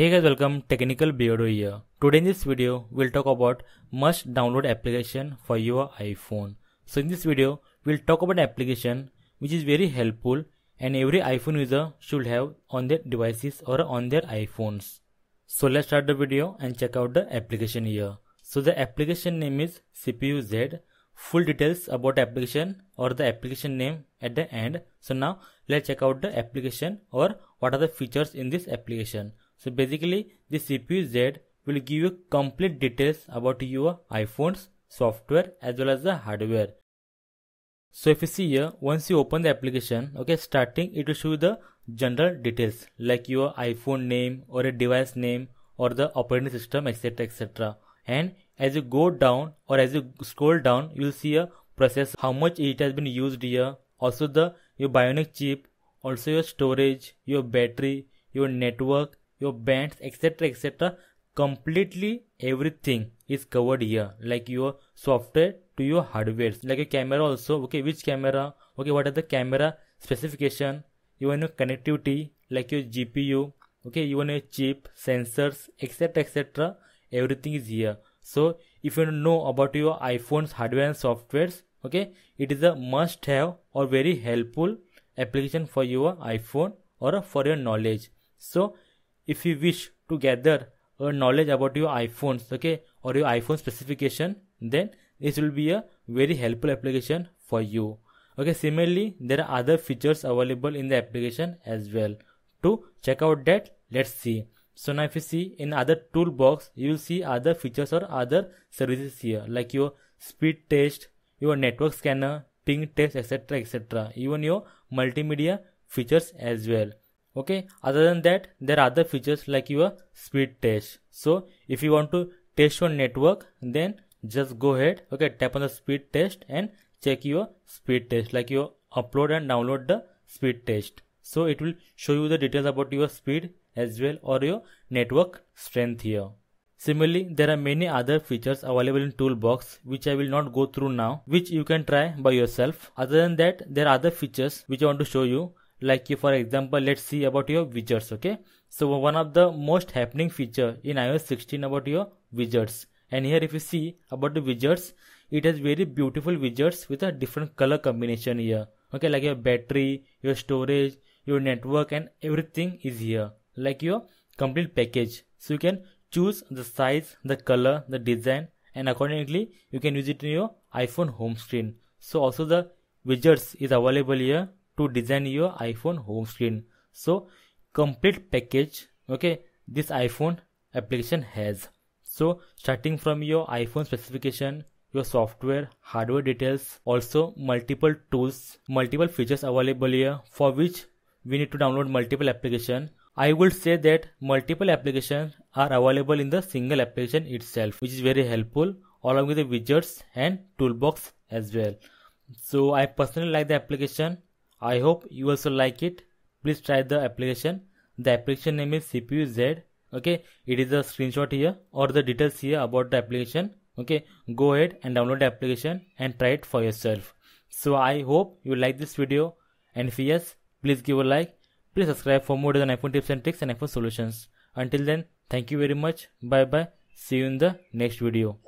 Hey guys welcome technical beardo here. Today in this video we'll talk about must download application for your iPhone. So in this video we'll talk about application which is very helpful and every iPhone user should have on their devices or on their iPhones. So let's start the video and check out the application here. So the application name is CPUZ. Full details about application or the application name at the end. So now let's check out the application or what are the features in this application. So basically the CPU Z will give you complete details about your iPhone's software as well as the hardware. So if you see here, once you open the application, okay, starting it will show you the general details like your iPhone name or a device name or the operating system, etc. etc. And as you go down or as you scroll down, you'll see a process how much it has been used here, also the your bionic chip, also your storage, your battery, your network, your bands etc etc completely everything is covered here like your software to your hardware like a camera also okay which camera okay what are the camera specification even your connectivity like your gpu okay even your chip sensors etc etc everything is here so if you know about your iphone's hardware and softwares okay it is a must have or very helpful application for your iphone or for your knowledge so if you wish to gather a knowledge about your iPhones, okay, or your iPhone specification, then this will be a very helpful application for you. Okay, similarly, there are other features available in the application as well. To check out that, let's see. So now if you see in other toolbox, you will see other features or other services here like your speed test, your network scanner, ping test, etc. etc. Even your multimedia features as well okay other than that there are other features like your speed test so if you want to test your network then just go ahead okay tap on the speed test and check your speed test like you upload and download the speed test so it will show you the details about your speed as well or your network strength here Similarly, there are many other features available in Toolbox which I will not go through now, which you can try by yourself. Other than that, there are other features which I want to show you like for example let's see about your wizards okay so one of the most happening feature in ios 16 about your wizards and here if you see about the wizards it has very beautiful wizards with a different color combination here okay like your battery your storage your network and everything is here like your complete package so you can choose the size the color the design and accordingly you can use it in your iphone home screen so also the wizards is available here to design your iphone home screen so complete package okay this iphone application has so starting from your iphone specification your software hardware details also multiple tools multiple features available here for which we need to download multiple application i would say that multiple applications are available in the single application itself which is very helpful along with the widgets and toolbox as well so i personally like the application I hope you also like it. Please try the application. The application name is CPU-Z. Okay, it is a screenshot here or the details here about the application. Okay, go ahead and download the application and try it for yourself. So I hope you like this video and if yes, please give a like. Please subscribe for more than iPhone tips and tricks and iPhone solutions. Until then, thank you very much. Bye bye. See you in the next video.